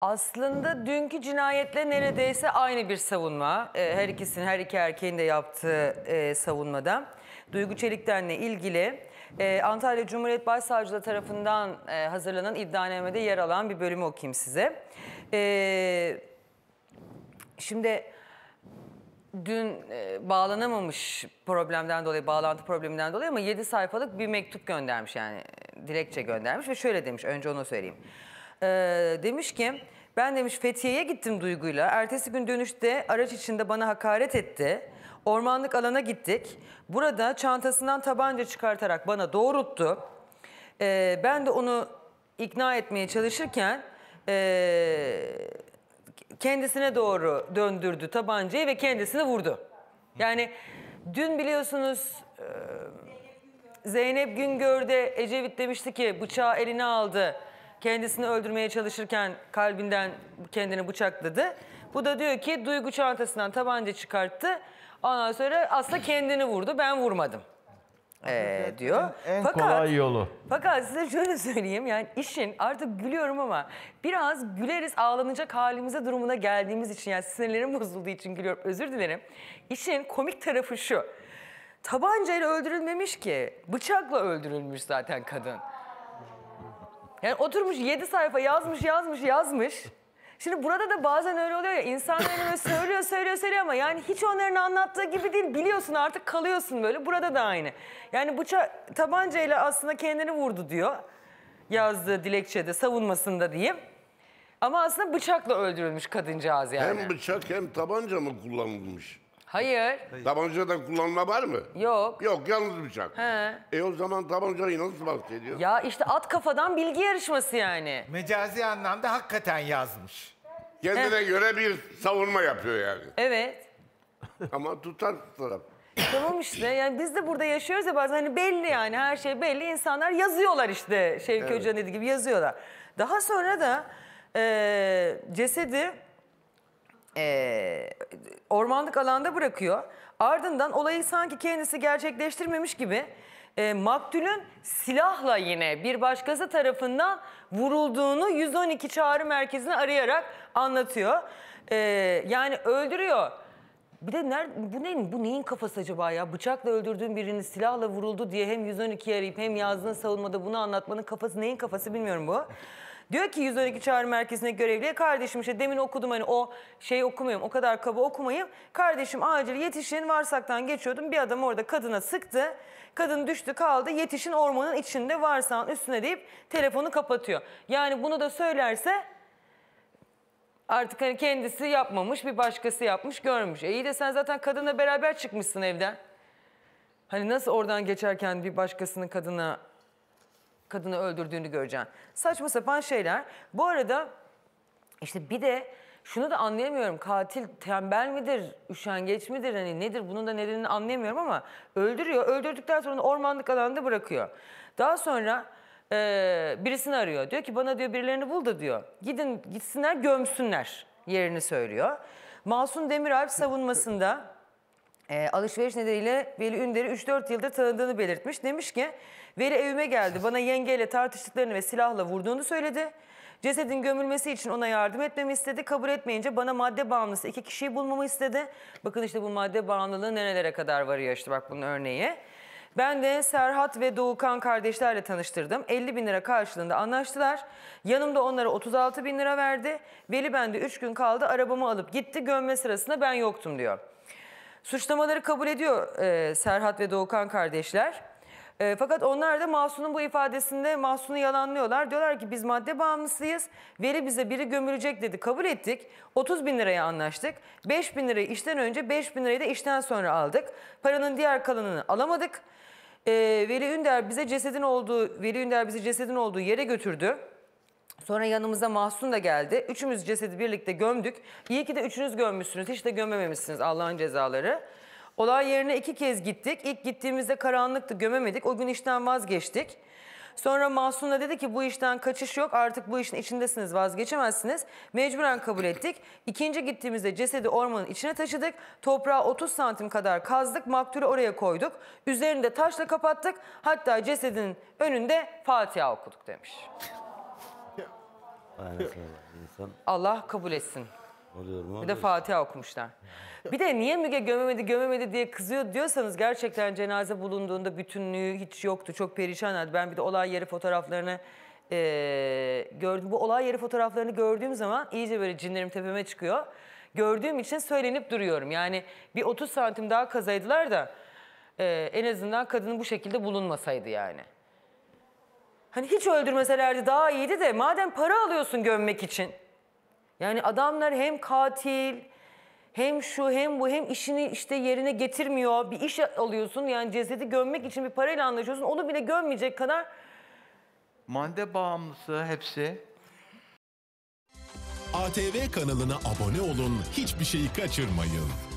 Aslında dünkü cinayetle neredeyse aynı bir savunma. Ee, her ikisinin, her iki erkeğin de yaptığı e, savunmada. Duygu Çelik'tenle ilgili e, Antalya Cumhuriyet Başsavcılığı tarafından e, hazırlanan iddianamede yer alan bir bölümü okuyayım size. Şimdi dün bağlanamamış problemden dolayı, bağlantı probleminden dolayı ama 7 sayfalık bir mektup göndermiş yani dilekçe göndermiş ve şöyle demiş önce onu söyleyeyim e, demiş ki ben demiş Fethiye'ye gittim duyguyla. Ertesi gün dönüşte araç içinde bana hakaret etti. Ormanlık alana gittik. Burada çantasından tabanca çıkartarak bana doğrulttu. E, ben de onu ikna etmeye çalışırken e, kendisine doğru döndürdü tabancayı ve kendisini vurdu. Yani dün biliyorsunuz e, Zeynep Güngör'de Ecevit demişti ki bıçağı eline aldı kendisini öldürmeye çalışırken kalbinden kendini bıçakladı. Bu da diyor ki duygu çantasından tabanca çıkarttı. Ondan sonra aslında kendini vurdu ben vurmadım. Ee, diyor. En fakat, kolay yolu. Fakat size şöyle söyleyeyim yani işin artık gülüyorum ama biraz güleriz ağlanacak halimize durumuna geldiğimiz için yani sinirlerim bozulduğu için gülüyorum özür dilerim. İşin komik tarafı şu tabancayla öldürülmemiş ki bıçakla öldürülmüş zaten kadın. Yani oturmuş 7 sayfa yazmış yazmış yazmış. Şimdi burada da bazen öyle oluyor ya insanların hani böyle söylüyor söylüyor söylüyor ama yani hiç onların anlattığı gibi değil biliyorsun artık kalıyorsun böyle burada da aynı. Yani bıça tabancayla aslında kendini vurdu diyor yazdığı dilekçede savunmasında diyeyim. Ama aslında bıçakla öldürülmüş kadıncağız yani. Hem bıçak hem tabanca mı kullanılmış? Hayır. Tabancadan kullanma var mı? Yok. Yok yalnız bıçak. Şey. He. E o zaman tabancayı nasıl bahsediyor? Ya işte at kafadan bilgi yarışması yani. Mecazi anlamda hakikaten yazmış. Kendine göre bir savunma yapıyor yani. Evet. Ama tutar taraf. Tamam işte yani biz de burada yaşıyoruz ya bazen hani belli yani her şey belli. İnsanlar yazıyorlar işte Şevki Evet. Hoca'nın dediği gibi yazıyorlar. Daha sonra da e, cesedi e, ormanlık alanda bırakıyor. Ardından olayı sanki kendisi gerçekleştirmemiş gibi e, maktulün silahla yine bir başkası tarafından vurulduğunu 112 çağrı merkezine arayarak anlatıyor. E, yani öldürüyor. Bir de nerede, bu neyin, bu neyin kafası acaba ya? Bıçakla öldürdüğün birini silahla vuruldu diye hem 112'yi arayıp hem yazdığın savunmada bunu anlatmanın kafası neyin kafası bilmiyorum bu. Diyor ki 112 çağrı merkezine görevliye kardeşim işte demin okudum hani o şey okumayayım o kadar kaba okumayayım. Kardeşim acil yetişin varsaktan geçiyordum bir adam orada kadına sıktı. Kadın düştü kaldı yetişin ormanın içinde varsağın üstüne deyip telefonu kapatıyor. Yani bunu da söylerse artık hani kendisi yapmamış bir başkası yapmış görmüş. E iyi de sen zaten kadınla beraber çıkmışsın evden. Hani nasıl oradan geçerken bir başkasının kadına kadını öldürdüğünü göreceksin. Saçma sapan şeyler. Bu arada işte bir de şunu da anlayamıyorum. Katil tembel midir, üşengeç midir hani nedir bunun da nedenini anlayamıyorum ama öldürüyor. Öldürdükten sonra ormanlık alanda bırakıyor. Daha sonra e, birisini arıyor. Diyor ki bana diyor birilerini bul da diyor. Gidin gitsinler gömsünler yerini söylüyor. Masum Demiralp savunmasında e, alışveriş nedeniyle Veli Ünder'i 3-4 yıldır tanıdığını belirtmiş. Demiş ki Veli evime geldi bana yengeyle tartıştıklarını ve silahla vurduğunu söyledi. Cesedin gömülmesi için ona yardım etmemi istedi. Kabul etmeyince bana madde bağımlısı iki kişiyi bulmamı istedi. Bakın işte bu madde bağımlılığı nerelere kadar varıyor işte bak bunun örneği. Ben de Serhat ve Doğukan kardeşlerle tanıştırdım. 50 bin lira karşılığında anlaştılar. Yanımda onlara 36 bin lira verdi. Veli bende 3 gün kaldı arabamı alıp gitti. Gömme sırasında ben yoktum diyor. Suçlamaları kabul ediyor e, Serhat ve Doğukan kardeşler. E, fakat onlar da Mahsun'un bu ifadesinde Mahsun'u yalanlıyorlar. Diyorlar ki biz madde bağımlısıyız. Veri bize biri gömülecek dedi. Kabul ettik. 30 bin liraya anlaştık. 5 bin lirayı işten önce 5 bin lirayı da işten sonra aldık. Paranın diğer kalanını alamadık. E, Veli Ünder bize cesedin olduğu Veli Ünder bize cesedin olduğu yere götürdü. Sonra yanımıza Mahsun da geldi. Üçümüz cesedi birlikte gömdük. İyi ki de üçünüz gömmüşsünüz. Hiç de gömememişsiniz Allah'ın cezaları. Olay yerine iki kez gittik. İlk gittiğimizde karanlıktı, gömemedik. O gün işten vazgeçtik. Sonra Mahsun da dedi ki bu işten kaçış yok artık bu işin içindesiniz vazgeçemezsiniz. Mecburen kabul ettik. İkinci gittiğimizde cesedi ormanın içine taşıdık. Toprağı 30 santim kadar kazdık. Maktulü oraya koyduk. Üzerini de taşla kapattık. Hatta cesedin önünde Fatiha okuduk demiş. Aynen Allah kabul etsin. oluyor mu? Bir de oluyor. Fatiha okumuşlar. Bir de niye Müge gömemedi gömemedi diye kızıyor diyorsanız gerçekten cenaze bulunduğunda bütünlüğü hiç yoktu. Çok perişan halde. Ben bir de olay yeri fotoğraflarını eee, gördüm. Bu olay yeri fotoğraflarını gördüğüm zaman iyice böyle cinlerim tepeme çıkıyor. Gördüğüm için söylenip duruyorum. Yani bir 30 santim daha kazaydılar da eee, en azından kadının bu şekilde bulunmasaydı yani. Hani hiç öldürmeselerdi daha iyiydi de madem para alıyorsun gömmek için. Yani adamlar hem katil hem şu hem bu hem işini işte yerine getirmiyor. Bir iş alıyorsun yani cesedi gömmek için bir parayla anlaşıyorsun. Onu bile gömmeyecek kadar Mande bağımlısı hepsi. ATV kanalına abone olun, hiçbir şeyi kaçırmayın.